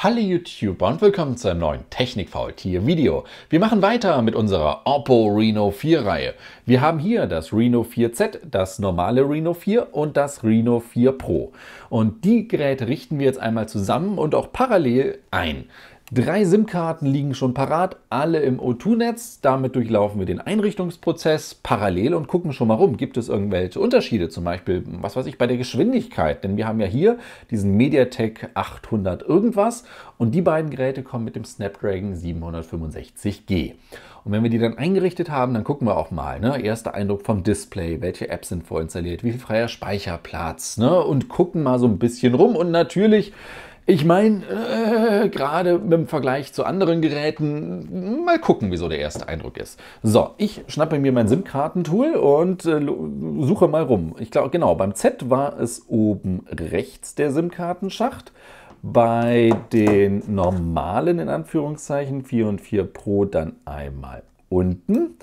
Hallo YouTuber und willkommen zu einem neuen technik Technikfaultier Video. Wir machen weiter mit unserer Oppo Reno 4 Reihe. Wir haben hier das Reno 4Z, das normale Reno 4 und das Reno 4 Pro. Und die Geräte richten wir jetzt einmal zusammen und auch parallel ein. Drei SIM-Karten liegen schon parat, alle im O2-Netz. Damit durchlaufen wir den Einrichtungsprozess parallel und gucken schon mal rum. Gibt es irgendwelche Unterschiede, zum Beispiel, was weiß ich, bei der Geschwindigkeit? Denn wir haben ja hier diesen MediaTek 800 irgendwas und die beiden Geräte kommen mit dem Snapdragon 765G. Und wenn wir die dann eingerichtet haben, dann gucken wir auch mal, ne? erster Eindruck vom Display, welche Apps sind vorinstalliert, wie viel freier Speicherplatz ne? und gucken mal so ein bisschen rum und natürlich ich meine, äh, gerade im Vergleich zu anderen Geräten, mal gucken, wieso der erste Eindruck ist. So, ich schnappe mir mein SIM-Kartentool und äh, suche mal rum. Ich glaube, genau, beim Z war es oben rechts der SIM-Kartenschacht. Bei den normalen, in Anführungszeichen, 4 und 4 Pro dann einmal unten.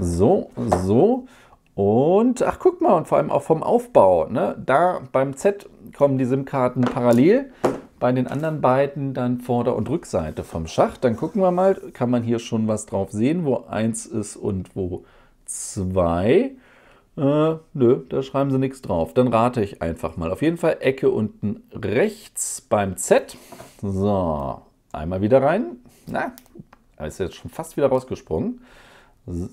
So, so. Und ach, guck mal, und vor allem auch vom Aufbau. Ne? Da beim Z kommen die SIM-Karten parallel bei den anderen beiden dann Vorder- und Rückseite vom Schacht. Dann gucken wir mal, kann man hier schon was drauf sehen, wo 1 ist und wo 2. Äh, nö, da schreiben sie nichts drauf. Dann rate ich einfach mal. Auf jeden Fall Ecke unten rechts beim Z. So, einmal wieder rein. Na, ist jetzt schon fast wieder rausgesprungen.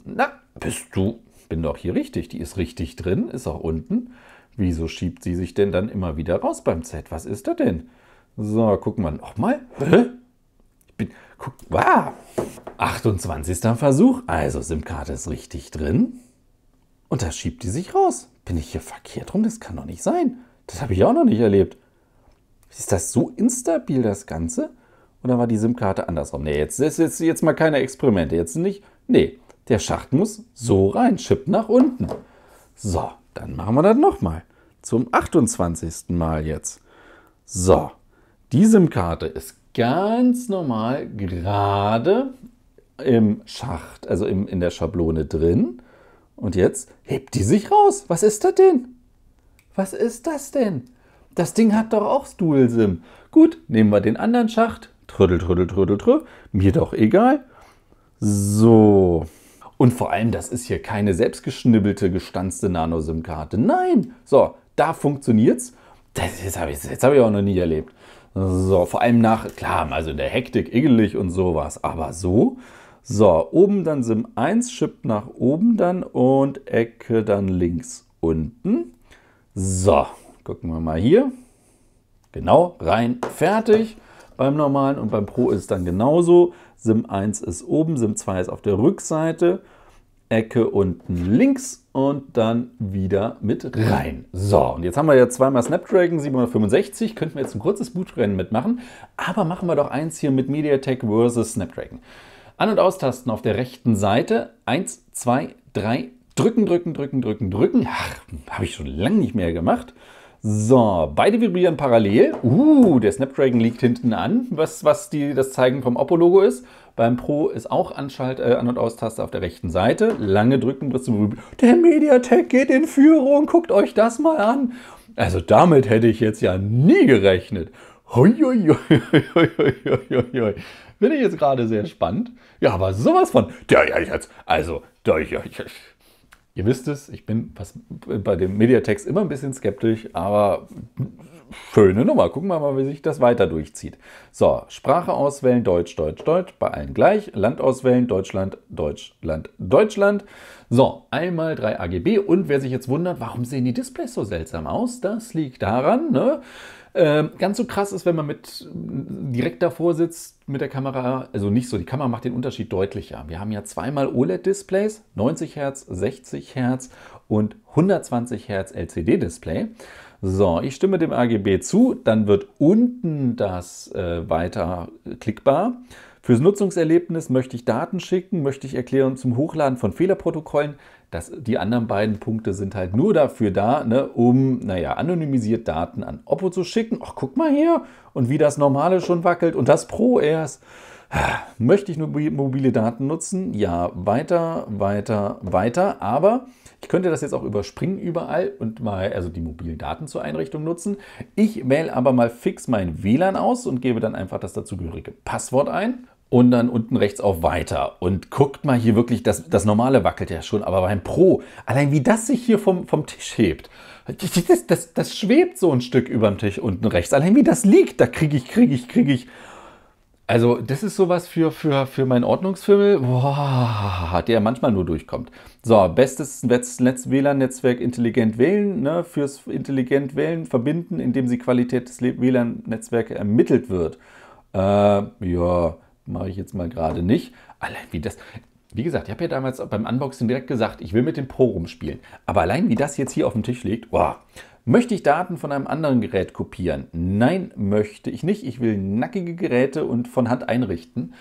Na, bist du? Bin doch hier richtig. Die ist richtig drin, ist auch unten. Wieso schiebt sie sich denn dann immer wieder raus beim Z? Was ist da denn? So, gucken wir nochmal. Ich bin. Guck, wow! 28. Versuch, also SIM-Karte ist richtig drin. Und da schiebt die sich raus. Bin ich hier verkehrt rum? Das kann doch nicht sein. Das habe ich auch noch nicht erlebt. Ist das so instabil, das Ganze? Oder war die SIM-Karte andersrum. Nee, jetzt, jetzt, jetzt, jetzt mal keine Experimente. Jetzt nicht. Nee, der Schacht muss so rein, chippt nach unten. So, dann machen wir das nochmal. Zum 28. Mal jetzt. So, die SIM-Karte ist ganz normal gerade im Schacht, also im, in der Schablone drin. Und jetzt hebt die sich raus. Was ist das denn? Was ist das denn? Das Ding hat doch auch Dual-SIM. Gut, nehmen wir den anderen Schacht. Trödel, trödel, trödel, trödel. Mir doch egal. So. Und vor allem, das ist hier keine selbstgeschnibbelte, gestanzte Nano-SIM-Karte. Nein! So, da funktioniert's. Das, das habe ich, hab ich auch noch nie erlebt. So, vor allem nach, klar, also in der Hektik, igelig und sowas, aber so. So, oben dann Sim 1, Chip nach oben dann und Ecke dann links unten. So, gucken wir mal hier. Genau, rein, fertig. Beim normalen und beim Pro ist es dann genauso. Sim 1 ist oben, Sim 2 ist auf der Rückseite. Ecke unten links und dann wieder mit rein. So, und jetzt haben wir ja zweimal Snapdragon 765, könnten wir jetzt ein kurzes Bootrennen mitmachen, aber machen wir doch eins hier mit MediaTek versus Snapdragon. An- und austasten auf der rechten Seite. Eins, zwei, drei. Drücken, drücken, drücken, drücken, drücken. Ach, habe ich schon lange nicht mehr gemacht. So, beide vibrieren parallel. Uh, der Snapdragon liegt hinten an, was, was die, das Zeigen vom Oppo-Logo ist. Beim Pro ist auch Anschalt, äh, An- und Aus-Taste auf der rechten Seite. Lange drücken, bis zum Der Mediatek geht in Führung, guckt euch das mal an. Also damit hätte ich jetzt ja nie gerechnet. Hoi, Bin ich jetzt gerade sehr spannend. Ja, aber sowas von. Ja, ja, jetzt. Also, ja, ja, ja. Ihr wisst es, ich bin bei dem Mediatext immer ein bisschen skeptisch, aber schöne Nummer. Gucken wir mal, wie sich das weiter durchzieht. So, Sprache auswählen, Deutsch, Deutsch, Deutsch, bei allen gleich. Land auswählen, Deutschland, Deutschland, Deutschland. So, einmal 3 AGB. Und wer sich jetzt wundert, warum sehen die Displays so seltsam aus? Das liegt daran, ne? Ähm, ganz so krass ist, wenn man mit direkt davor sitzt mit der Kamera, also nicht so, die Kamera macht den Unterschied deutlicher. Wir haben ja zweimal OLED-Displays, 90 Hertz, 60 Hertz und 120 Hertz LCD-Display. So, ich stimme dem AGB zu, dann wird unten das äh, weiter klickbar. Fürs Nutzungserlebnis möchte ich Daten schicken, möchte ich erklären zum Hochladen von Fehlerprotokollen. Das, die anderen beiden Punkte sind halt nur dafür da, ne, um, naja, anonymisiert Daten an Oppo zu schicken. Ach, guck mal hier. Und wie das normale schon wackelt und das Pro erst. Möchte ich nur mobile Daten nutzen? Ja, weiter, weiter, weiter. Aber ich könnte das jetzt auch überspringen überall und mal also die mobilen Daten zur Einrichtung nutzen. Ich wähle aber mal fix mein WLAN aus und gebe dann einfach das dazugehörige Passwort ein und dann unten rechts auf Weiter. Und guckt mal hier wirklich, das, das normale wackelt ja schon, aber beim Pro, allein wie das sich hier vom, vom Tisch hebt. Das, das, das schwebt so ein Stück über dem Tisch unten rechts. Allein wie das liegt, da kriege ich, kriege ich, kriege ich also, das ist sowas für, für, für meinen Ordnungsfimmel, wow, der manchmal nur durchkommt. So, bestes Netz, Netz WLAN-Netzwerk intelligent wählen, ne, fürs intelligent wählen verbinden, indem die Qualität des WLAN-Netzwerks ermittelt wird. Äh, ja, mache ich jetzt mal gerade nicht. Allein wie das. Wie gesagt, ich habe ja damals beim Unboxing direkt gesagt, ich will mit dem Pro rumspielen. Aber allein wie das jetzt hier auf dem Tisch liegt, boah, Möchte ich Daten von einem anderen Gerät kopieren? Nein, möchte ich nicht. Ich will nackige Geräte und von Hand einrichten.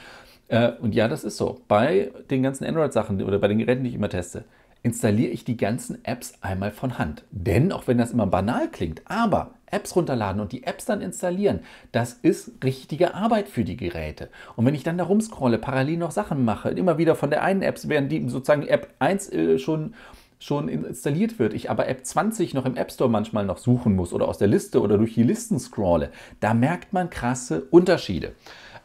Äh, und ja, das ist so. Bei den ganzen Android-Sachen oder bei den Geräten, die ich immer teste, installiere ich die ganzen Apps einmal von Hand. Denn, auch wenn das immer banal klingt, aber Apps runterladen und die Apps dann installieren, das ist richtige Arbeit für die Geräte. Und wenn ich dann da rumscrolle, parallel noch Sachen mache, immer wieder von der einen App, während die sozusagen App 1 äh, schon schon installiert wird, ich aber App 20 noch im App Store manchmal noch suchen muss oder aus der Liste oder durch die Listen scrolle, da merkt man krasse Unterschiede.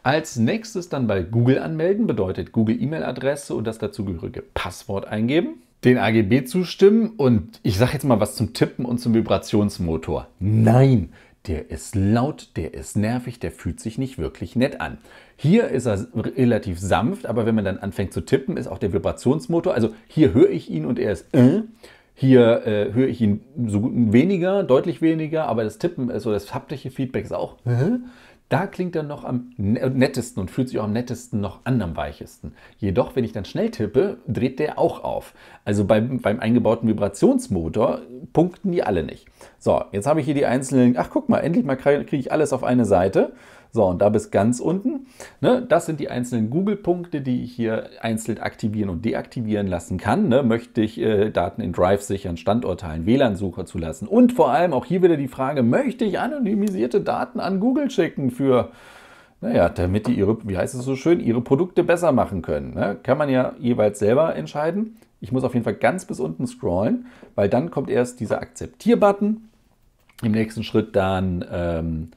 Als nächstes dann bei Google anmelden, bedeutet Google E-Mail-Adresse und das dazugehörige Passwort eingeben den AGB zustimmen und ich sage jetzt mal was zum Tippen und zum Vibrationsmotor. Nein, der ist laut, der ist nervig, der fühlt sich nicht wirklich nett an. Hier ist er relativ sanft, aber wenn man dann anfängt zu tippen, ist auch der Vibrationsmotor. Also hier höre ich ihn und er ist. Äh. Hier äh, höre ich ihn so gut weniger, deutlich weniger, aber das Tippen, also das haptische Feedback ist auch. Äh. Da klingt er noch am ne, nettesten und fühlt sich auch am nettesten noch an am weichesten. Jedoch, wenn ich dann schnell tippe, dreht der auch auf. Also beim, beim eingebauten Vibrationsmotor punkten die alle nicht. So, jetzt habe ich hier die einzelnen. Ach, guck mal, endlich mal kriege ich alles auf eine Seite. So, und da bis ganz unten, ne, das sind die einzelnen Google-Punkte, die ich hier einzeln aktivieren und deaktivieren lassen kann. Ne. Möchte ich äh, Daten in Drive sichern, Standorteilen, WLAN-Suche zulassen und vor allem auch hier wieder die Frage, möchte ich anonymisierte Daten an Google schicken für naja, damit die ihre, wie heißt es so schön, ihre Produkte besser machen können. Ne? Kann man ja jeweils selber entscheiden. Ich muss auf jeden Fall ganz bis unten scrollen, weil dann kommt erst dieser Akzeptier-Button. Im nächsten Schritt dann ähm,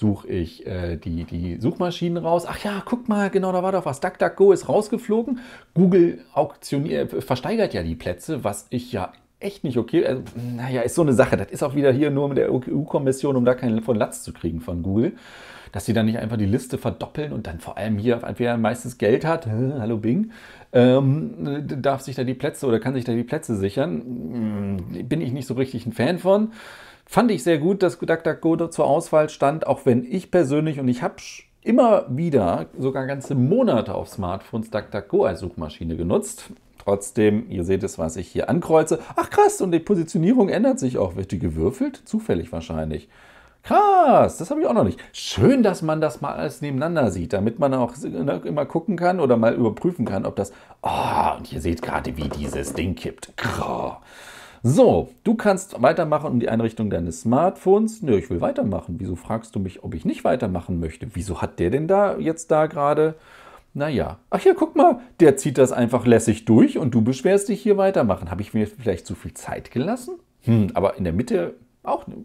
suche ich äh, die, die Suchmaschinen raus. Ach ja, guck mal, genau, da war doch was. DuckDuckGo ist rausgeflogen. Google auktioniert, äh, versteigert ja die Plätze, was ich ja echt nicht okay. Also, naja, ist so eine Sache. Das ist auch wieder hier nur mit der EU-Kommission, um da keinen von Latz zu kriegen von Google. Dass sie dann nicht einfach die Liste verdoppeln und dann vor allem hier, wer meistens Geld hat, hallo Bing, ähm, darf sich da die Plätze oder kann sich da die Plätze sichern. Hm, bin ich nicht so richtig ein Fan von. Fand ich sehr gut, dass DuckDuckGo zur Auswahl stand, auch wenn ich persönlich und ich habe immer wieder sogar ganze Monate auf Smartphones DuckDuckGo als Suchmaschine genutzt. Trotzdem, ihr seht es, was ich hier ankreuze. Ach krass, und die Positionierung ändert sich auch. Wird die gewürfelt? Zufällig wahrscheinlich. Krass, das habe ich auch noch nicht. Schön, dass man das mal alles nebeneinander sieht, damit man auch ne, immer gucken kann oder mal überprüfen kann, ob das... Oh, und ihr seht gerade, wie dieses Ding kippt. Grrr. So, du kannst weitermachen um die Einrichtung deines Smartphones. Nö, ich will weitermachen. Wieso fragst du mich, ob ich nicht weitermachen möchte? Wieso hat der denn da jetzt da gerade? Naja. Ach ja, guck mal, der zieht das einfach lässig durch und du beschwerst dich hier weitermachen. Habe ich mir vielleicht zu viel Zeit gelassen? Hm, aber in der Mitte auch eine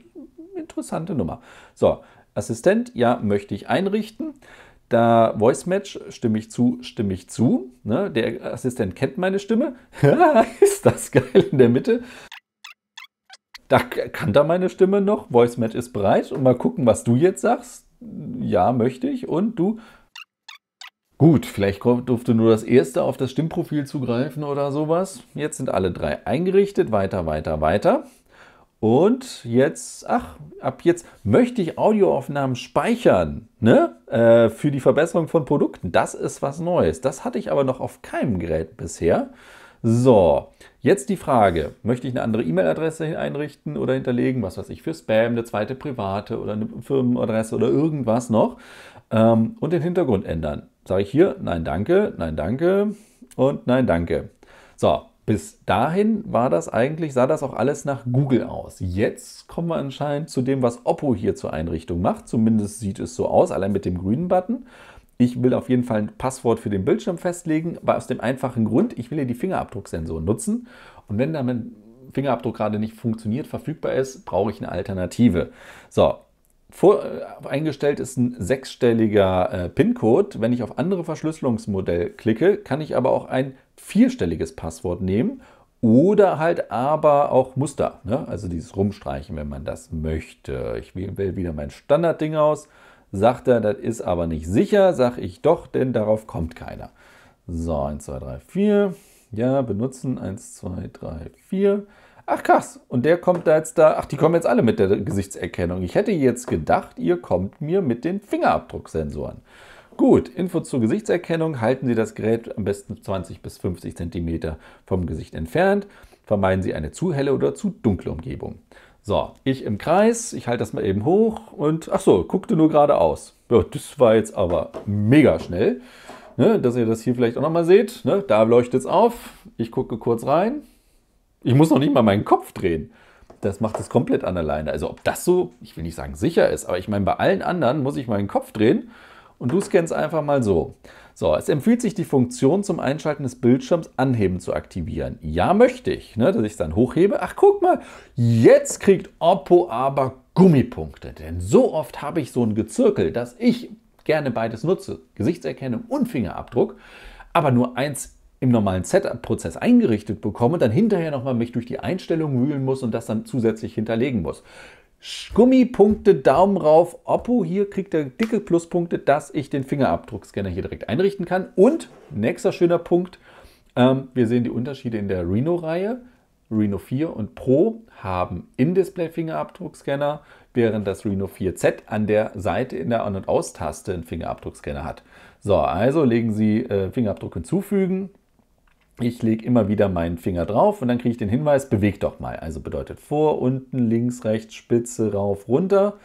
interessante Nummer. So, Assistent, ja, möchte ich einrichten. Da Voice Match, stimme ich zu, stimme ich zu. Ne? Der Assistent kennt meine Stimme. ist das geil in der Mitte? Da kann da meine Stimme noch. Voice Match ist bereit. Und mal gucken, was du jetzt sagst. Ja, möchte ich. Und du. Gut, vielleicht durfte nur das erste auf das Stimmprofil zugreifen oder sowas. Jetzt sind alle drei eingerichtet. Weiter, weiter, weiter. Und jetzt, ach, ab jetzt möchte ich Audioaufnahmen speichern, ne? Äh, für die Verbesserung von Produkten. Das ist was Neues. Das hatte ich aber noch auf keinem Gerät bisher. So, jetzt die Frage, möchte ich eine andere E-Mail-Adresse einrichten oder hinterlegen, was weiß ich, für Spam, eine zweite private oder eine Firmenadresse oder irgendwas noch ähm, und den Hintergrund ändern. Sage ich hier, nein danke, nein danke und nein danke. So, bis dahin war das eigentlich, sah das auch alles nach Google aus. Jetzt kommen wir anscheinend zu dem, was Oppo hier zur Einrichtung macht. Zumindest sieht es so aus, allein mit dem grünen Button. Ich will auf jeden Fall ein Passwort für den Bildschirm festlegen, aber aus dem einfachen Grund, ich will hier die Fingerabdrucksensoren nutzen. Und wenn dann mein Fingerabdruck gerade nicht funktioniert, verfügbar ist, brauche ich eine Alternative. So, vor, äh, eingestellt ist ein sechsstelliger äh, PIN-Code. Wenn ich auf andere Verschlüsselungsmodell klicke, kann ich aber auch ein vierstelliges Passwort nehmen oder halt aber auch Muster, ne? also dieses Rumstreichen, wenn man das möchte. Ich wähle wieder mein Standardding aus, sagt er, das ist aber nicht sicher, sage ich doch, denn darauf kommt keiner. So, 1, 2, 3, 4. Ja, benutzen. 1, 2, 3, 4. Ach krass, und der kommt da jetzt da. Ach, die kommen jetzt alle mit der Gesichtserkennung. Ich hätte jetzt gedacht, ihr kommt mir mit den Fingerabdrucksensoren. Gut, Info zur Gesichtserkennung. Halten Sie das Gerät am besten 20 bis 50 cm vom Gesicht entfernt. Vermeiden Sie eine zu helle oder zu dunkle Umgebung. So, ich im Kreis, ich halte das mal eben hoch und ach so, guckte nur geradeaus. Ja, das war jetzt aber mega schnell, ne, dass ihr das hier vielleicht auch nochmal seht. Ne, da leuchtet es auf, ich gucke kurz rein. Ich muss noch nicht mal meinen Kopf drehen. Das macht es komplett an alleine. Also ob das so, ich will nicht sagen sicher ist, aber ich meine, bei allen anderen muss ich meinen Kopf drehen und du scannst einfach mal so. So, es empfiehlt sich, die Funktion zum Einschalten des Bildschirms Anheben zu aktivieren. Ja, möchte ich, ne, dass ich es dann hochhebe. Ach, guck mal, jetzt kriegt Oppo aber Gummipunkte. Denn so oft habe ich so ein Gezirkel, dass ich gerne beides nutze. Gesichtserkennung und Fingerabdruck. Aber nur eins im normalen Setup-Prozess eingerichtet bekomme, dann hinterher nochmal mich durch die Einstellung wühlen muss und das dann zusätzlich hinterlegen muss. Gummipunkte, Daumen rauf, Oppo. Hier kriegt er dicke Pluspunkte, dass ich den Fingerabdruckscanner hier direkt einrichten kann. Und, nächster schöner Punkt, ähm, wir sehen die Unterschiede in der Reno-Reihe. Reno 4 und Pro haben In-Display-Fingerabdruckscanner, während das Reno 4Z an der Seite in der An- und Aus-Taste einen Fingerabdruckscanner hat. So, also legen Sie äh, Fingerabdruck hinzufügen, ich lege immer wieder meinen Finger drauf und dann kriege ich den Hinweis, beweg doch mal. Also bedeutet vor, unten, links, rechts, Spitze, rauf, runter.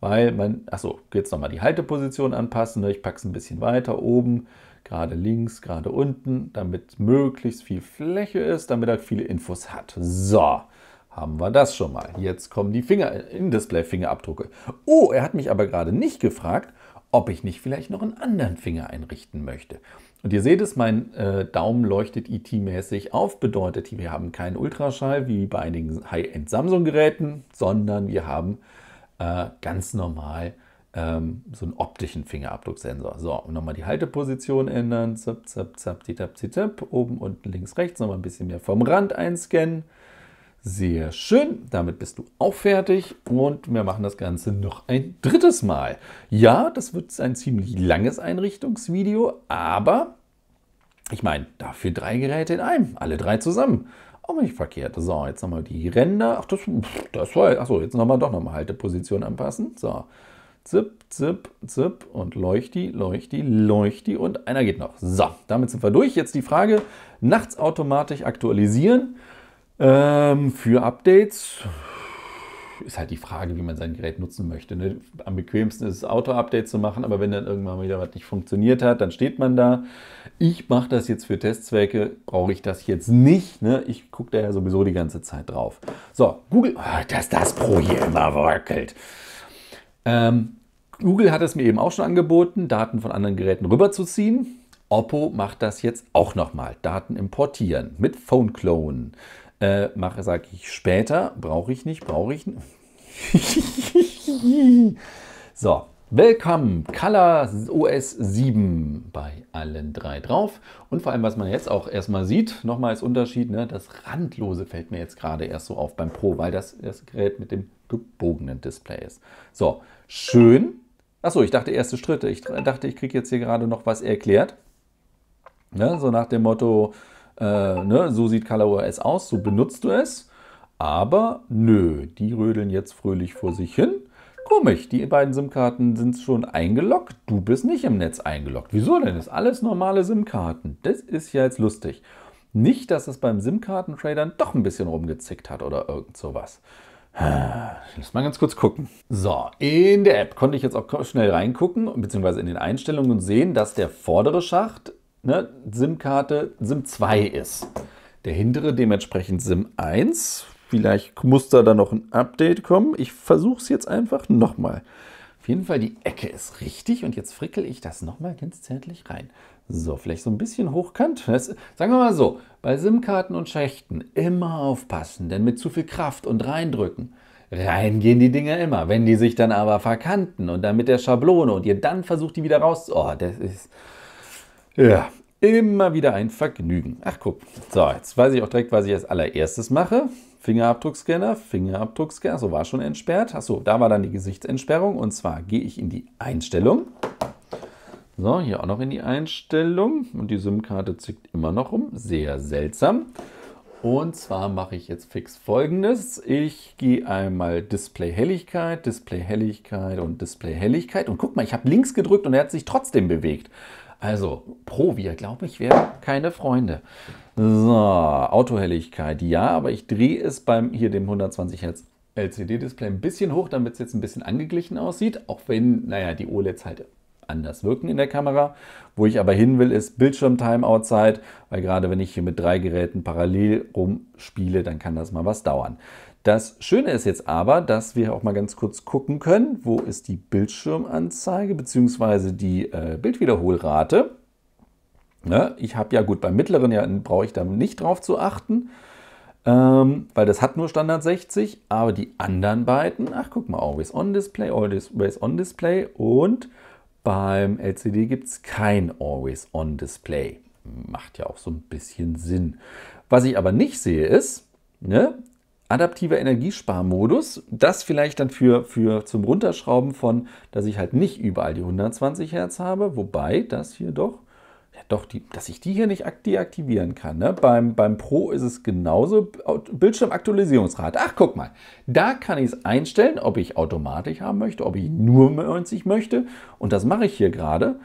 Weil man, achso, jetzt nochmal die Halteposition anpassen. Ne? Ich packe es ein bisschen weiter oben, gerade links, gerade unten, damit möglichst viel Fläche ist, damit er viele Infos hat. So, haben wir das schon mal. Jetzt kommen die Finger, in äh, Display Fingerabdrucke. Oh, er hat mich aber gerade nicht gefragt, ob ich nicht vielleicht noch einen anderen Finger einrichten möchte. Und ihr seht es, mein äh, Daumen leuchtet IT-mäßig e auf, bedeutet, wir haben keinen Ultraschall wie bei einigen High-End-Samsung-Geräten, sondern wir haben äh, ganz normal ähm, so einen optischen Fingerabdrucksensor. So, und nochmal die Halteposition ändern, zap, zap, zap, zap, zap, zap, oben, unten, links, rechts, nochmal ein bisschen mehr vom Rand einscannen. Sehr schön, damit bist du auch fertig und wir machen das Ganze noch ein drittes Mal. Ja, das wird ein ziemlich langes Einrichtungsvideo, aber ich meine, dafür drei Geräte in einem, alle drei zusammen. Auch nicht verkehrt. So, jetzt nochmal die Ränder. Ach, das, das war, achso, jetzt nochmal doch nochmal Halteposition anpassen. So, zip, zip, zip und leuchti, leuchti, leuchti und einer geht noch. So, damit sind wir durch. Jetzt die Frage, nachts automatisch aktualisieren. Ähm, für Updates ist halt die Frage, wie man sein Gerät nutzen möchte. Ne? Am bequemsten ist es, auto update zu machen, aber wenn dann irgendwann mal wieder was nicht funktioniert hat, dann steht man da. Ich mache das jetzt für Testzwecke, brauche ich das jetzt nicht. Ne? Ich gucke da ja sowieso die ganze Zeit drauf. So, Google, oh, dass das Pro hier immer wackelt. Ähm, Google hat es mir eben auch schon angeboten, Daten von anderen Geräten rüberzuziehen. Oppo macht das jetzt auch nochmal. Daten importieren mit Phone Clone. Äh, mache, sage ich später, brauche ich nicht, brauche ich nicht. so, Willkommen, Color OS 7 bei allen drei drauf. Und vor allem, was man jetzt auch erstmal sieht, nochmal als Unterschied, ne, das Randlose fällt mir jetzt gerade erst so auf beim Pro, weil das das Gerät mit dem gebogenen Display ist. So, schön. Achso, ich dachte erste Schritte. Ich dachte, ich kriege jetzt hier gerade noch was erklärt. Ne, so nach dem Motto, äh, ne, so sieht ColorOS aus, so benutzt du es. Aber nö, die rödeln jetzt fröhlich vor sich hin. Komisch, die beiden SIM-Karten sind schon eingeloggt, du bist nicht im Netz eingeloggt. Wieso denn? Das ist alles normale SIM-Karten. Das ist ja jetzt lustig. Nicht, dass es beim SIM-Kartentradern doch ein bisschen rumgezickt hat oder irgend sowas. Lass mal ganz kurz gucken. So, in der App konnte ich jetzt auch schnell reingucken, beziehungsweise in den Einstellungen sehen, dass der vordere Schacht ne, SIM-Karte SIM 2 ist. Der hintere dementsprechend SIM 1. Vielleicht muss da dann noch ein Update kommen. Ich versuche es jetzt einfach nochmal. Auf jeden Fall, die Ecke ist richtig und jetzt frickel ich das nochmal ganz zärtlich rein. So, vielleicht so ein bisschen hochkant. Das, sagen wir mal so, bei SIM-Karten und Schächten immer aufpassen, denn mit zu viel Kraft und reindrücken, reingehen die Dinger immer. Wenn die sich dann aber verkanten und dann mit der Schablone und ihr dann versucht, die wieder raus... Oh, das ist... Ja, immer wieder ein Vergnügen. Ach guck, so, jetzt weiß ich auch direkt, was ich als allererstes mache. Fingerabdruckscanner, Fingerabdruckscanner, so war schon entsperrt. Achso, da war dann die Gesichtsentsperrung und zwar gehe ich in die Einstellung. So, hier auch noch in die Einstellung und die SIM-Karte zickt immer noch rum, sehr seltsam. Und zwar mache ich jetzt fix folgendes. Ich gehe einmal Display Helligkeit, Display Helligkeit und Display Helligkeit. Und guck mal, ich habe links gedrückt und er hat sich trotzdem bewegt. Also, pro wir, glaube ich, wäre keine Freunde. So, Autohelligkeit, ja, aber ich drehe es beim hier dem 120 Hertz LCD-Display ein bisschen hoch, damit es jetzt ein bisschen angeglichen aussieht, auch wenn, naja, die OLEDs halt anders wirken in der Kamera. Wo ich aber hin will, ist Bildschirm-Timeout-Zeit, weil gerade wenn ich hier mit drei Geräten parallel rumspiele, dann kann das mal was dauern. Das Schöne ist jetzt aber, dass wir auch mal ganz kurz gucken können, wo ist die Bildschirmanzeige bzw. die äh, Bildwiederholrate. Ne? Ich habe ja gut, beim mittleren ja, brauche ich da nicht drauf zu achten, ähm, weil das hat nur Standard 60, aber die anderen beiden, ach guck mal, Always On Display, Always On Display und beim LCD gibt es kein Always On Display. Macht ja auch so ein bisschen Sinn. Was ich aber nicht sehe ist, ne, adaptiver Energiesparmodus, das vielleicht dann für, für zum Runterschrauben von, dass ich halt nicht überall die 120 Hertz habe, wobei das hier doch, ja doch, die, dass ich die hier nicht deaktivieren kann. Ne? Beim, beim Pro ist es genauso, Bildschirmaktualisierungsrate. Ach, guck mal, da kann ich es einstellen, ob ich automatisch haben möchte, ob ich nur 90 möchte und das mache ich hier gerade.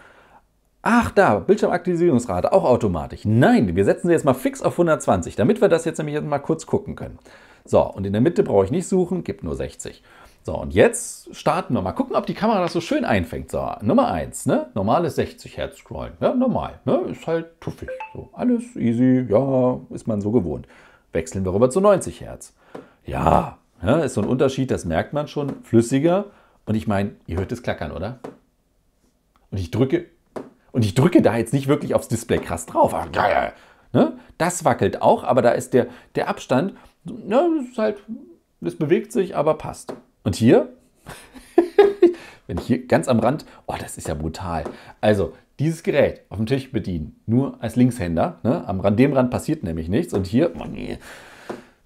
Ach da, Bildschirmaktualisierungsrate, auch automatisch. Nein, wir setzen sie jetzt mal fix auf 120, damit wir das jetzt nämlich jetzt mal kurz gucken können. So, und in der Mitte brauche ich nicht suchen, gibt nur 60. So, und jetzt starten wir mal. Gucken, ob die Kamera das so schön einfängt. So, Nummer 1, ne? Normales 60 Hertz Scrollen. Ja, ne? normal, ne? Ist halt tuffig. So, alles easy, ja, ist man so gewohnt. Wechseln wir rüber zu 90 Hertz. Ja, ja ne? ist so ein Unterschied, das merkt man schon. Flüssiger. Und ich meine, ihr hört es Klackern, oder? Und ich drücke, und ich drücke da jetzt nicht wirklich aufs Display krass drauf. Ach, ja, Ne? Das wackelt auch, aber da ist der, der Abstand ne, es ist halt, es bewegt sich, aber passt. Und hier, wenn ich hier ganz am Rand, oh, das ist ja brutal. Also, dieses Gerät auf dem Tisch bedienen, nur als Linkshänder. Ne? Am Rand, dem Rand passiert nämlich nichts. Und hier, oh nee.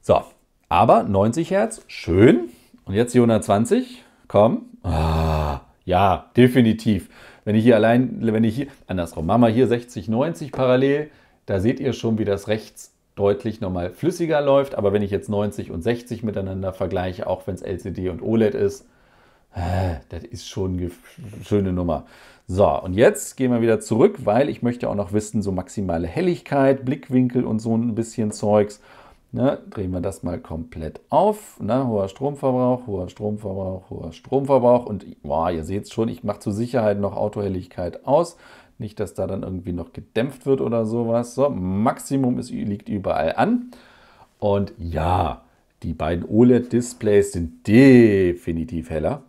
So, aber 90 Hertz, schön. Und jetzt die 120, komm. Oh, ja, definitiv. Wenn ich hier allein, wenn ich hier, andersrum, machen wir hier 60, 90 parallel, da seht ihr schon, wie das rechts deutlich nochmal flüssiger läuft. Aber wenn ich jetzt 90 und 60 miteinander vergleiche, auch wenn es LCD und OLED ist, äh, das ist schon eine schöne Nummer. So, und jetzt gehen wir wieder zurück, weil ich möchte auch noch wissen, so maximale Helligkeit, Blickwinkel und so ein bisschen Zeugs. Ne, drehen wir das mal komplett auf. Ne, hoher Stromverbrauch, hoher Stromverbrauch, hoher Stromverbrauch. Und boah, ihr seht es schon, ich mache zur Sicherheit noch Autohelligkeit aus. Nicht, dass da dann irgendwie noch gedämpft wird oder sowas. So, Maximum ist, liegt überall an. Und ja, die beiden OLED-Displays sind definitiv heller.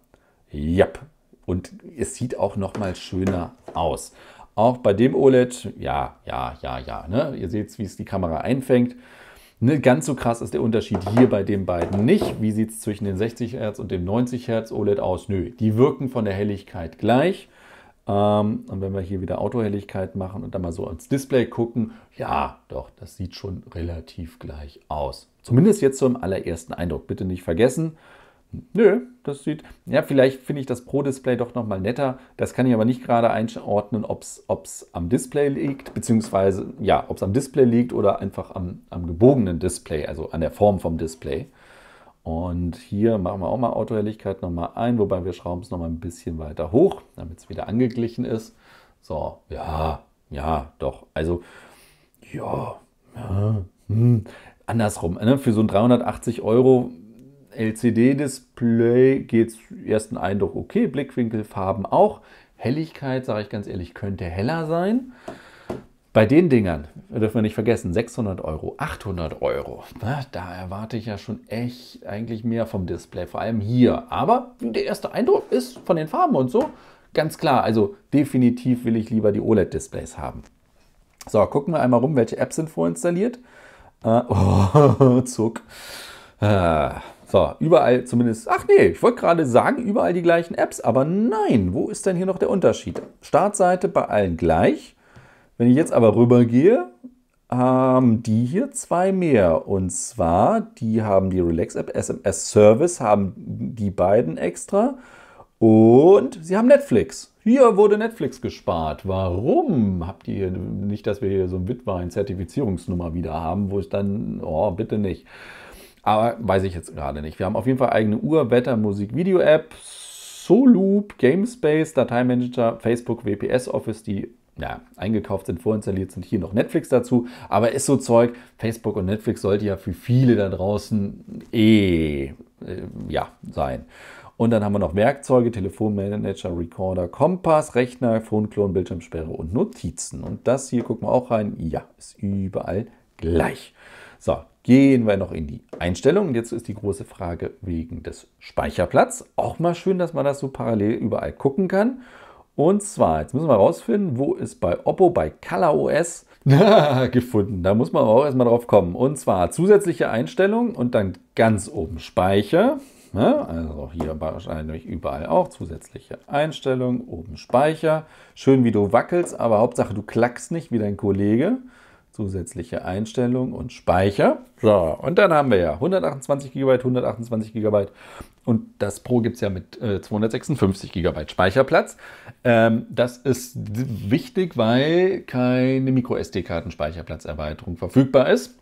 Jap. Und es sieht auch noch mal schöner aus. Auch bei dem OLED, ja, ja, ja, ja. Ne? Ihr seht, wie es die Kamera einfängt. Ne, ganz so krass ist der Unterschied hier bei den beiden nicht. Wie sieht es zwischen den 60 Hertz und dem 90 Hertz OLED aus? Nö, die wirken von der Helligkeit gleich. Ähm, und wenn wir hier wieder Autohelligkeit machen und dann mal so ans Display gucken, ja, doch, das sieht schon relativ gleich aus. Zumindest jetzt so im allerersten Eindruck. Bitte nicht vergessen, Nö, das sieht. Ja, vielleicht finde ich das Pro-Display doch nochmal netter. Das kann ich aber nicht gerade einordnen, ob es am Display liegt, beziehungsweise ja, ob es am Display liegt oder einfach am, am gebogenen Display, also an der Form vom Display. Und hier machen wir auch mal Autohelligkeit nochmal ein, wobei wir schrauben es nochmal ein bisschen weiter hoch, damit es wieder angeglichen ist. So, ja, ja, doch. Also, ja, ja hm. andersrum. Ne? Für so ein 380 Euro LCD-Display geht es ersten Eindruck okay. Blickwinkel, Farben auch. Helligkeit, sage ich ganz ehrlich, könnte heller sein. Bei den Dingern dürfen wir nicht vergessen, 600 Euro, 800 Euro. Da erwarte ich ja schon echt eigentlich mehr vom Display, vor allem hier. Aber der erste Eindruck ist von den Farben und so ganz klar. Also definitiv will ich lieber die OLED-Displays haben. So, gucken wir einmal rum, welche Apps sind vorinstalliert. Äh, oh, Zuck. Äh, so, überall zumindest, ach nee, ich wollte gerade sagen, überall die gleichen Apps, aber nein, wo ist denn hier noch der Unterschied? Startseite bei allen gleich. Wenn ich jetzt aber rübergehe, haben die hier zwei mehr. Und zwar, die haben die Relax-App, SMS-Service haben die beiden extra. Und sie haben Netflix. Hier wurde Netflix gespart. Warum habt ihr nicht, dass wir hier so ein Witwein-Zertifizierungsnummer wieder haben, wo ich dann, oh, bitte nicht. Aber weiß ich jetzt gerade nicht. Wir haben auf jeden Fall eigene Uhr, Wetter, Musik, Video-App, Soloop, GameSpace, Dateimanager, Facebook, WPS Office, die ja, eingekauft sind, vorinstalliert sind, hier noch Netflix dazu. Aber ist so Zeug, Facebook und Netflix sollte ja für viele da draußen eh äh, ja, sein. Und dann haben wir noch Werkzeuge, Telefonmanager, Recorder, Kompass, Rechner, Phonklon, Bildschirmsperre und Notizen. Und das hier gucken wir auch rein. Ja, ist überall gleich. So, gehen wir noch in die Einstellungen. Jetzt ist die große Frage wegen des Speicherplatz. Auch mal schön, dass man das so parallel überall gucken kann. Und zwar, jetzt müssen wir rausfinden, wo ist bei Oppo bei ColorOS gefunden. Da muss man auch erstmal drauf kommen. Und zwar zusätzliche Einstellungen und dann ganz oben Speicher. Ja, ne? also hier wahrscheinlich überall auch zusätzliche Einstellungen, oben Speicher. Schön, wie du wackelst, aber Hauptsache du klackst nicht wie dein Kollege zusätzliche Einstellung und Speicher. So, und dann haben wir ja 128 GB, 128 GB und das Pro gibt es ja mit äh, 256 GB Speicherplatz. Ähm, das ist wichtig, weil keine microsd sd karten speicherplatzerweiterung verfügbar ist.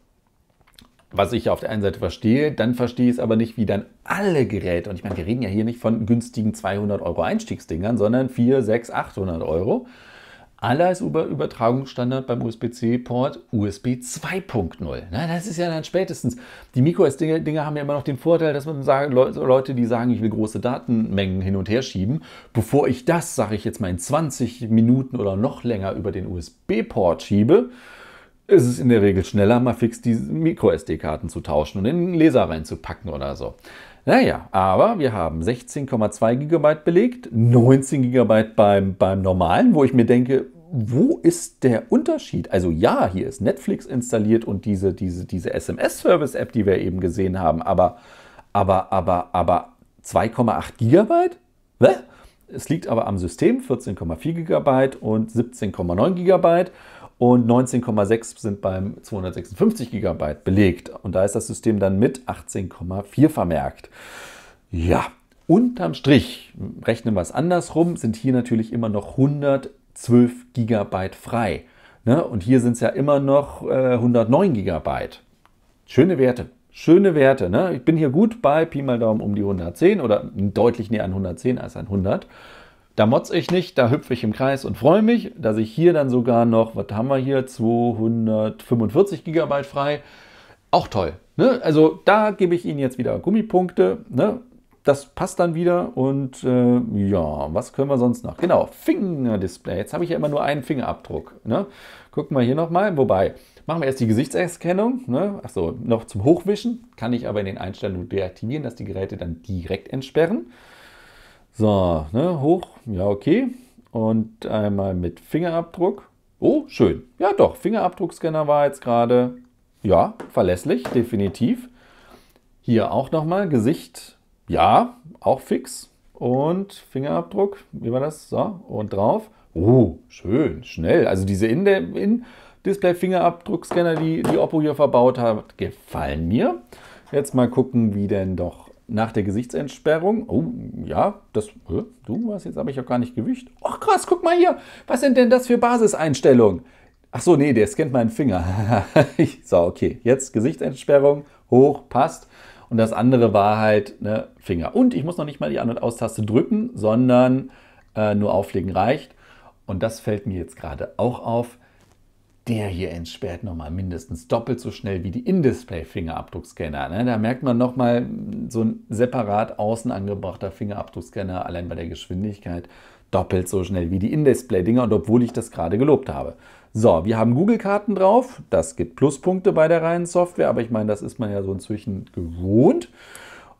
Was ich auf der einen Seite verstehe, dann verstehe ich es aber nicht, wie dann alle Geräte, und ich meine, wir reden ja hier nicht von günstigen 200 Euro Einstiegsdingern, sondern 4, 6, 800 Euro, Allah ist Übertragungsstandard beim USB-C-Port USB 2.0. Das ist ja dann spätestens. Die MicroS-Dinger haben ja immer noch den Vorteil, dass man sagen, Leute, die sagen, ich will große Datenmengen hin und her schieben, bevor ich das, sage ich jetzt mal, in 20 Minuten oder noch länger über den USB-Port schiebe, ist es in der Regel schneller, mal fix die Micro-SD-Karten zu tauschen und in den Laser reinzupacken oder so. Naja, aber wir haben 16,2 GB belegt, 19 GB beim, beim normalen, wo ich mir denke, wo ist der Unterschied? Also ja, hier ist Netflix installiert und diese, diese, diese SMS-Service-App, die wir eben gesehen haben, aber, aber, aber, aber 2,8 GB? Es liegt aber am System 14,4 GB und 17,9 GB und 19,6 sind beim 256 GB belegt. Und da ist das System dann mit 18,4 vermerkt. Ja, unterm Strich, rechnen wir es andersrum, sind hier natürlich immer noch 112 GB frei. Ne? Und hier sind es ja immer noch äh, 109 GB. Schöne Werte. Schöne Werte. Ne? Ich bin hier gut bei Pi mal Daumen um die 110 oder deutlich näher an 110 als an 100. Da motze ich nicht, da hüpfe ich im Kreis und freue mich, dass ich hier dann sogar noch, was haben wir hier, 245 GB frei. Auch toll. Ne? Also da gebe ich Ihnen jetzt wieder Gummipunkte. Ne? Das passt dann wieder. Und äh, ja, was können wir sonst noch? Genau, Fingerdisplay. Jetzt habe ich ja immer nur einen Fingerabdruck. Ne? Gucken wir hier nochmal. Wobei, machen wir erst die Gesichtserkennung. Ne? Achso, noch zum Hochwischen. Kann ich aber in den Einstellungen deaktivieren, dass die Geräte dann direkt entsperren. So, ne, hoch, ja, okay. Und einmal mit Fingerabdruck. Oh, schön. Ja, doch, Fingerabdruckscanner war jetzt gerade, ja, verlässlich, definitiv. Hier auch nochmal Gesicht, ja, auch fix. Und Fingerabdruck, wie war das? So, und drauf. Oh, schön, schnell. Also diese in Display Fingerabdruckscanner, die die Oppo hier verbaut hat, gefallen mir. Jetzt mal gucken, wie denn doch nach der Gesichtsentsperrung. Oh, ja, das, du warst jetzt habe ich auch gar nicht gewicht. Ach krass, guck mal hier, was sind denn das für Basiseinstellungen? Ach so, nee, der scannt meinen Finger. so, okay, jetzt Gesichtsentsperrung, hoch, passt. Und das andere war halt ne, Finger. Und ich muss noch nicht mal die An- und Aus-Taste drücken, sondern äh, nur auflegen reicht. Und das fällt mir jetzt gerade auch auf der hier entsperrt nochmal mindestens doppelt so schnell wie die In-Display-Fingerabdruckscanner. Ne? Da merkt man nochmal so ein separat außen angebrachter Fingerabdruckscanner allein bei der Geschwindigkeit doppelt so schnell wie die In-Display-Dinger und obwohl ich das gerade gelobt habe. So, wir haben Google-Karten drauf. Das gibt Pluspunkte bei der reinen Software, aber ich meine, das ist man ja so inzwischen gewohnt.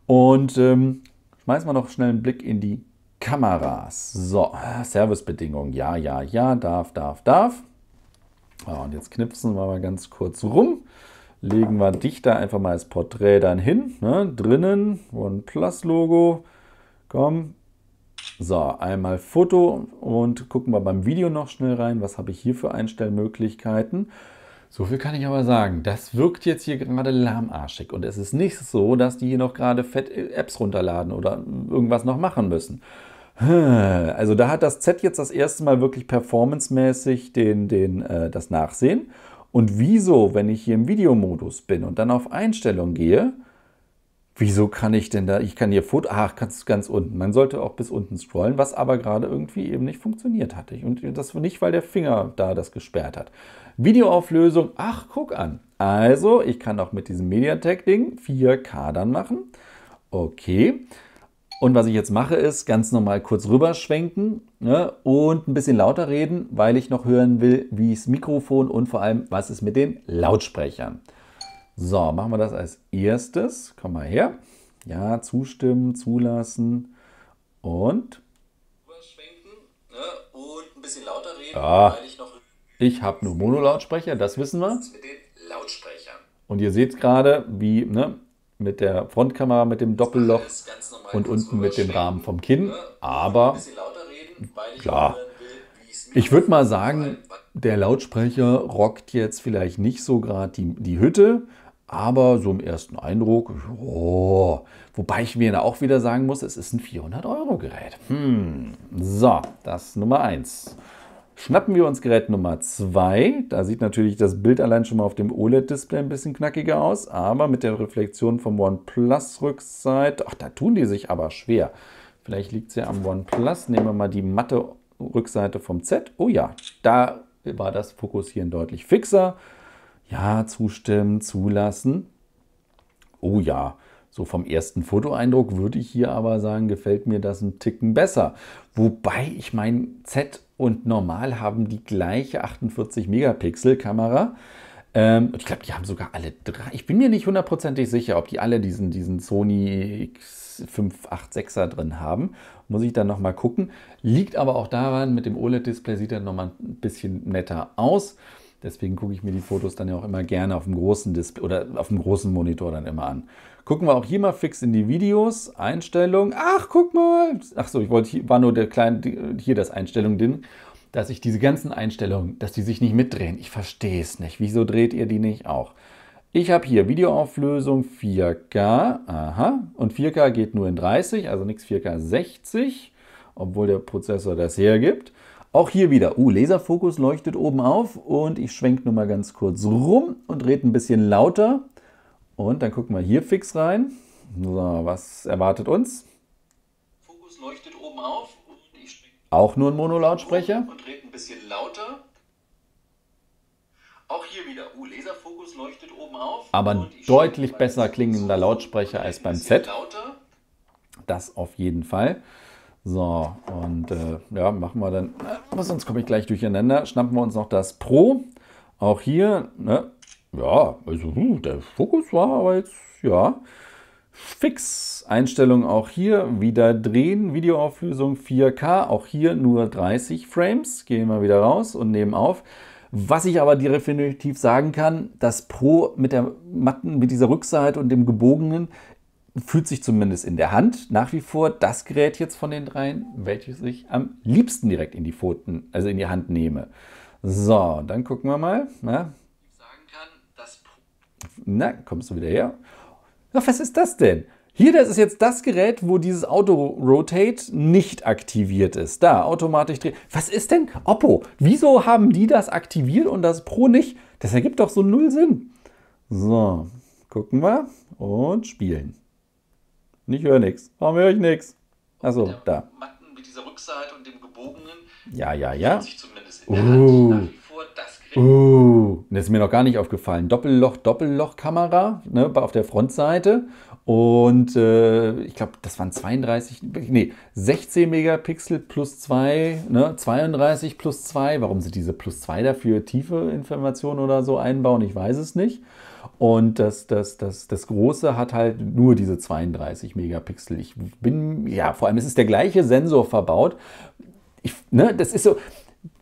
Und ähm, schmeißen wir noch schnell einen Blick in die Kameras. So, Servicebedingungen. Ja, ja, ja, darf, darf, darf. Ah, und jetzt knipsen wir mal ganz kurz rum. Legen wir dich da einfach mal als Porträt dann hin. Ne? Drinnen OnePlus-Logo. Komm. So, einmal Foto und gucken wir beim Video noch schnell rein. Was habe ich hier für Einstellmöglichkeiten? So viel kann ich aber sagen. Das wirkt jetzt hier gerade lahmarschig. Und es ist nicht so, dass die hier noch gerade Fett-Apps runterladen oder irgendwas noch machen müssen. Hm, also da hat das Z jetzt das erste Mal wirklich performancemäßig den, den, äh, das Nachsehen. Und wieso, wenn ich hier im Videomodus bin und dann auf Einstellungen gehe, wieso kann ich denn da, ich kann hier Foto, ach, ganz, ganz unten. Man sollte auch bis unten scrollen, was aber gerade irgendwie eben nicht funktioniert hatte. Und das nicht, weil der Finger da das gesperrt hat. Videoauflösung, ach, guck an. Also, ich kann auch mit diesem MediaTek-Ding 4K dann machen. Okay. Und was ich jetzt mache, ist ganz normal kurz rüberschwenken ne, und ein bisschen lauter reden, weil ich noch hören will, wie das Mikrofon und vor allem, was ist mit den Lautsprechern. So, machen wir das als erstes. Komm mal her. Ja, zustimmen, zulassen und. Rüberschwenken ne, und ein bisschen lauter reden, ja. Ah. weil ich noch. Ich habe nur Monolautsprecher, das wissen wir. Was ist mit den Lautsprechern? Und ihr seht gerade, wie, ne, mit der Frontkamera, mit dem Doppelloch und unten mit dem Rahmen vom Kinn. Ne? Aber klar, ich würde mal sagen, der Lautsprecher rockt jetzt vielleicht nicht so gerade die, die Hütte, aber so im ersten Eindruck, oh, wobei ich mir auch wieder sagen muss, es ist ein 400-Euro-Gerät. Hm. So, das Nummer 1. Schnappen wir uns Gerät Nummer 2. Da sieht natürlich das Bild allein schon mal auf dem OLED-Display ein bisschen knackiger aus, aber mit der Reflexion vom OnePlus-Rückseite, ach, da tun die sich aber schwer. Vielleicht liegt es ja am OnePlus. Nehmen wir mal die matte Rückseite vom Z. Oh ja, da war das Fokussieren deutlich fixer. Ja, zustimmen, zulassen. Oh ja, so vom ersten Fotoeindruck würde ich hier aber sagen, gefällt mir das ein Ticken besser. Wobei ich mein Z und normal haben die gleiche 48 Megapixel Kamera. Ähm, ich glaube, die haben sogar alle drei. Ich bin mir nicht hundertprozentig sicher, ob die alle diesen, diesen Sony X586er drin haben. Muss ich dann nochmal gucken. Liegt aber auch daran, mit dem OLED-Display sieht er nochmal ein bisschen netter aus. Deswegen gucke ich mir die Fotos dann ja auch immer gerne auf dem großen Display oder auf dem großen Monitor dann immer an. Gucken wir auch hier mal fix in die Videos, Einstellungen. Ach, guck mal. Ach so, ich wollte hier, war nur der kleine, hier das Einstellung drin, dass ich diese ganzen Einstellungen, dass die sich nicht mitdrehen. Ich verstehe es nicht. Wieso dreht ihr die nicht auch? Ich habe hier Videoauflösung 4K, aha, und 4K geht nur in 30, also nichts 4K 60, obwohl der Prozessor das hergibt. Auch hier wieder, uh, Laserfokus leuchtet oben auf und ich schwenke nur mal ganz kurz rum und rede ein bisschen lauter. Und dann gucken wir hier fix rein. So, was erwartet uns? Fokus leuchtet oben auf und ich schwenke. Auch nur ein Monolautsprecher. Und rede ein bisschen lauter. Auch hier wieder, uh, Laserfokus leuchtet oben auf. Aber deutlich besser klingender Lautsprecher als beim Z. Lauter. Das auf jeden Fall. So, und äh, ja, machen wir dann, aber äh, sonst komme ich gleich durcheinander. Schnappen wir uns noch das Pro. Auch hier, ne? Ja, also hm, der Fokus war aber jetzt, ja, fix. Einstellung auch hier, wieder drehen, Videoauflösung 4K, auch hier nur 30 Frames. Gehen wir wieder raus und nehmen auf. Was ich aber definitiv sagen kann, das Pro mit der matten, mit dieser Rückseite und dem gebogenen fühlt sich zumindest in der Hand nach wie vor das Gerät jetzt von den dreien, welches ich am liebsten direkt in die Pfoten, also in die Hand nehme. So, dann gucken wir mal. Na, Na kommst du wieder her? Ach, was ist das denn? Hier, das ist jetzt das Gerät, wo dieses Auto-Rotate nicht aktiviert ist. Da, automatisch dreht. Was ist denn? Oppo, wieso haben die das aktiviert und das Pro nicht? Das ergibt doch so null Sinn. So, gucken wir und spielen. Ich höre nichts. Warum höre ich nichts? Achso, da. Matten mit dieser Rückseite und dem gebogenen. Ja, ja, ja. Sich zumindest in der Hand uh. nach wie vor das Gerät. Uh. Das ist mir noch gar nicht aufgefallen. Doppelloch, Doppelloch-Kamera ne, auf der Frontseite. Und äh, ich glaube, das waren 32, nee, 16 Megapixel plus 2, ne, 32 plus 2. Warum sind diese plus 2 dafür tiefe Informationen oder so einbauen, ich weiß es nicht. Und das, das, das, das große hat halt nur diese 32 Megapixel. Ich bin, ja, vor allem es ist der gleiche Sensor verbaut. Ich, ne, das ist so,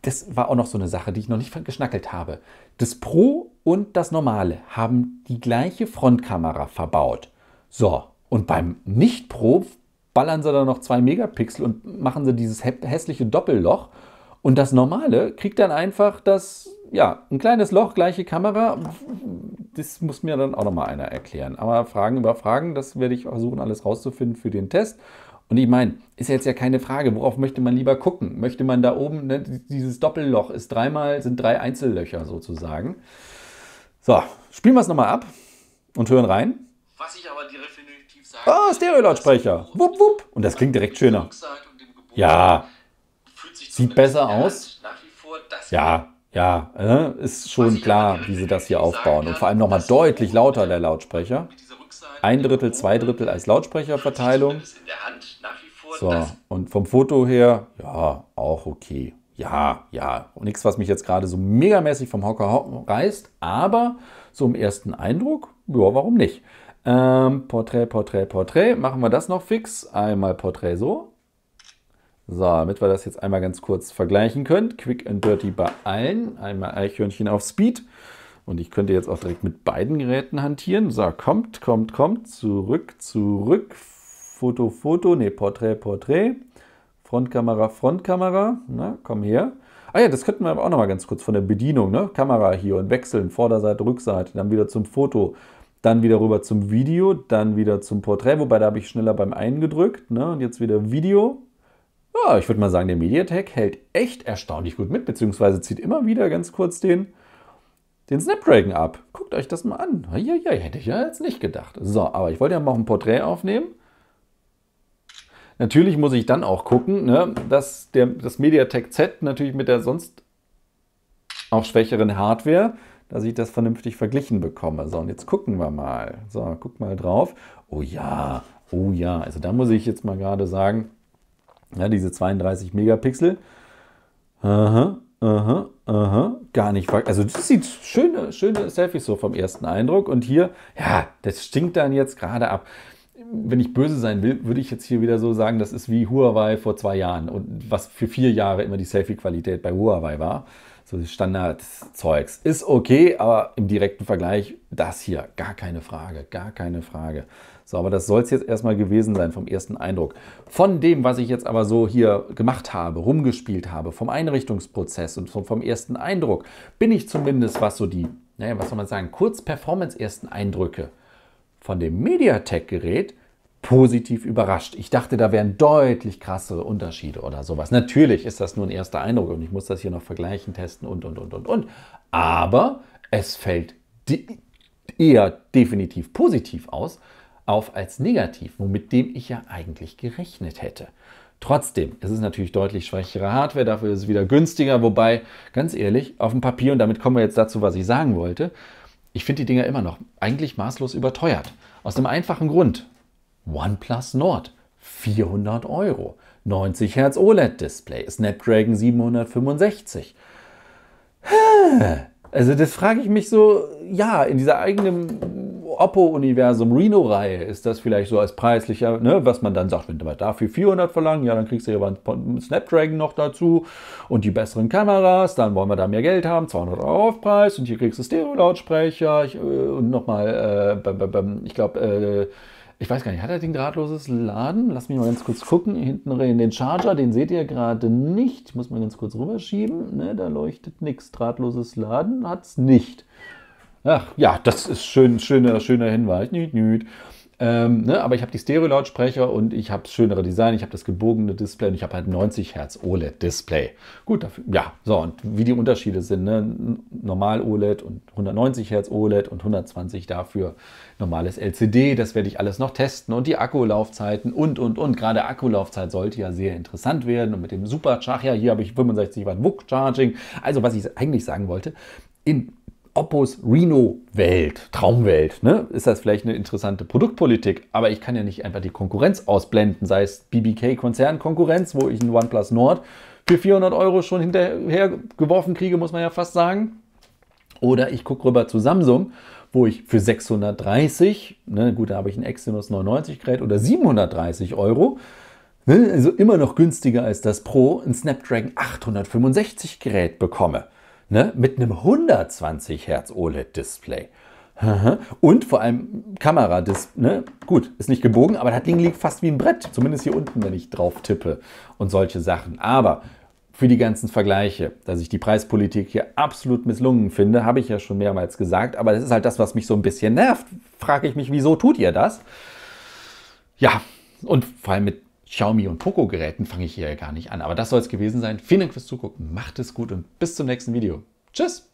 das war auch noch so eine Sache, die ich noch nicht geschnackelt habe. Das Pro und das Normale haben die gleiche Frontkamera verbaut. So, und beim Nicht-Pro ballern sie dann noch 2 Megapixel und machen sie dieses hässliche Doppelloch und das Normale kriegt dann einfach das, ja, ein kleines Loch, gleiche Kamera. Das muss mir dann auch nochmal einer erklären. Aber Fragen über Fragen, das werde ich versuchen, alles rauszufinden für den Test. Und ich meine, ist jetzt ja keine Frage, worauf möchte man lieber gucken? Möchte man da oben, ne, dieses Doppelloch ist dreimal, sind drei Einzellöcher sozusagen. So, spielen wir es nochmal ab und hören rein. Was ich aber definitiv sage. Ah, Stereo-Lautsprecher. Wupp, wupp. Und das klingt direkt schöner. Ja, sieht besser aus. Ja, ja, ne? ist schon klar, wie sie das hier aufbauen. Und vor allem nochmal deutlich lauter der Lautsprecher. Ein Drittel, zwei Drittel als Lautsprecherverteilung. So, und vom Foto her, ja, auch okay. Ja, ja, und nichts, was mich jetzt gerade so megamäßig vom Hocker reißt, aber so im ersten Eindruck, ja, warum nicht? Ähm, Porträt, Porträt, Porträt, machen wir das noch fix. Einmal Porträt so, so, damit wir das jetzt einmal ganz kurz vergleichen können. Quick and Dirty bei allen. Einmal Eichhörnchen auf Speed. Und ich könnte jetzt auch direkt mit beiden Geräten hantieren. So, kommt, kommt, kommt. Zurück, zurück. Foto, Foto. Ne, Porträt, Porträt. Frontkamera, Frontkamera. Na, komm her. Ah ja, das könnten wir aber auch nochmal ganz kurz von der Bedienung, ne? Kamera hier und wechseln, Vorderseite, Rückseite, dann wieder zum Foto, dann wieder rüber zum Video, dann wieder zum Porträt, wobei da habe ich schneller beim einen gedrückt, ne? Und jetzt wieder Video, ja, ich würde mal sagen, der MediaTek hält echt erstaunlich gut mit, beziehungsweise zieht immer wieder ganz kurz den, den Snapdragon ab. Guckt euch das mal an. Ja, ja, hätte ich ja jetzt nicht gedacht. So, aber ich wollte ja mal ein Porträt aufnehmen. Natürlich muss ich dann auch gucken, ne, dass der, das MediaTek Z natürlich mit der sonst auch schwächeren Hardware, dass ich das vernünftig verglichen bekomme. So, und jetzt gucken wir mal. So, guck mal drauf. Oh ja, oh ja. Also da muss ich jetzt mal gerade sagen, ja, diese 32 Megapixel. Aha, aha, aha. Gar nicht. Also das sieht schöne, schöne Selfies so vom ersten Eindruck. Und hier, ja, das stinkt dann jetzt gerade ab. Wenn ich böse sein will, würde ich jetzt hier wieder so sagen, das ist wie Huawei vor zwei Jahren und was für vier Jahre immer die Selfie-Qualität bei Huawei war. So das Standardzeugs. Ist okay, aber im direkten Vergleich das hier, gar keine Frage, gar keine Frage. So, aber das soll es jetzt erstmal gewesen sein vom ersten Eindruck. Von dem, was ich jetzt aber so hier gemacht habe, rumgespielt habe, vom Einrichtungsprozess und vom, ersten Eindruck, bin ich zumindest, was so die, naja, was soll man sagen, Kurz-Performance-ersten Eindrücke von dem MediaTek-Gerät positiv überrascht. Ich dachte, da wären deutlich krassere Unterschiede oder sowas. Natürlich ist das nur ein erster Eindruck und ich muss das hier noch vergleichen, testen und, und, und, und, und. Aber es fällt eher definitiv positiv aus auf als negativ, womit dem ich ja eigentlich gerechnet hätte. Trotzdem, es ist natürlich deutlich schwächere Hardware, dafür ist es wieder günstiger, wobei, ganz ehrlich, auf dem Papier, und damit kommen wir jetzt dazu, was ich sagen wollte, ich finde die Dinger immer noch eigentlich maßlos überteuert. Aus dem einfachen Grund, OnePlus Nord, 400 Euro, 90 Hertz OLED-Display, Snapdragon 765. Also das frage ich mich so, ja, in dieser eigenen Oppo-Universum Reno-Reihe ist das vielleicht so als preislicher, ne, was man dann sagt, wenn wir dafür 400 verlangen, ja, dann kriegst du hier einen Snapdragon noch dazu und die besseren Kameras, dann wollen wir da mehr Geld haben, 200 Euro Aufpreis und hier kriegst du Stereo-Lautsprecher äh, und nochmal, äh, ich glaube, äh, ich weiß gar nicht, hat er den drahtloses Laden? Lass mich mal ganz kurz gucken. Hinten in den Charger, den seht ihr gerade nicht. Ich muss mal ganz kurz rüberschieben. Ne, da leuchtet nichts. Drahtloses Laden hat es nicht. Ach ja, das ist schön, schöner, schöner Hinweis. Nüt, nüt. Ähm, ne? Aber ich habe die Stereo-Lautsprecher und ich habe schönere Design, ich habe das gebogene Display und ich habe halt 90 Hertz OLED-Display. Gut, dafür, ja, so und wie die Unterschiede sind, ne? normal OLED und 190 Hertz OLED und 120 dafür normales LCD, das werde ich alles noch testen und die Akkulaufzeiten und und und. Gerade Akkulaufzeit sollte ja sehr interessant werden und mit dem Supercharger, hier habe ich 65 Watt wuk charging Also was ich eigentlich sagen wollte, in Oppos Reno-Welt, Traumwelt, ne? ist das vielleicht eine interessante Produktpolitik, aber ich kann ja nicht einfach die Konkurrenz ausblenden, sei es BBK-Konzernkonkurrenz, wo ich ein OnePlus Nord für 400 Euro schon hinterher geworfen kriege, muss man ja fast sagen. Oder ich gucke rüber zu Samsung, wo ich für 630, ne, gut, da habe ich ein Exynos 99 Gerät oder 730 Euro, ne, also immer noch günstiger als das Pro, ein Snapdragon 865 Gerät bekomme ne, mit einem 120 Hertz OLED-Display. Und vor allem Kamera, das, ne, gut, ist nicht gebogen, aber das Ding liegt fast wie ein Brett, zumindest hier unten, wenn ich drauf tippe und solche Sachen. Aber für die ganzen Vergleiche, dass ich die Preispolitik hier absolut misslungen finde, habe ich ja schon mehrmals gesagt, aber das ist halt das, was mich so ein bisschen nervt. Frage ich mich, wieso tut ihr das? Ja, und vor allem mit Xiaomi und Poco-Geräten fange ich hier ja gar nicht an. Aber das soll es gewesen sein. Vielen Dank fürs Zugucken. Macht es gut und bis zum nächsten Video. Tschüss!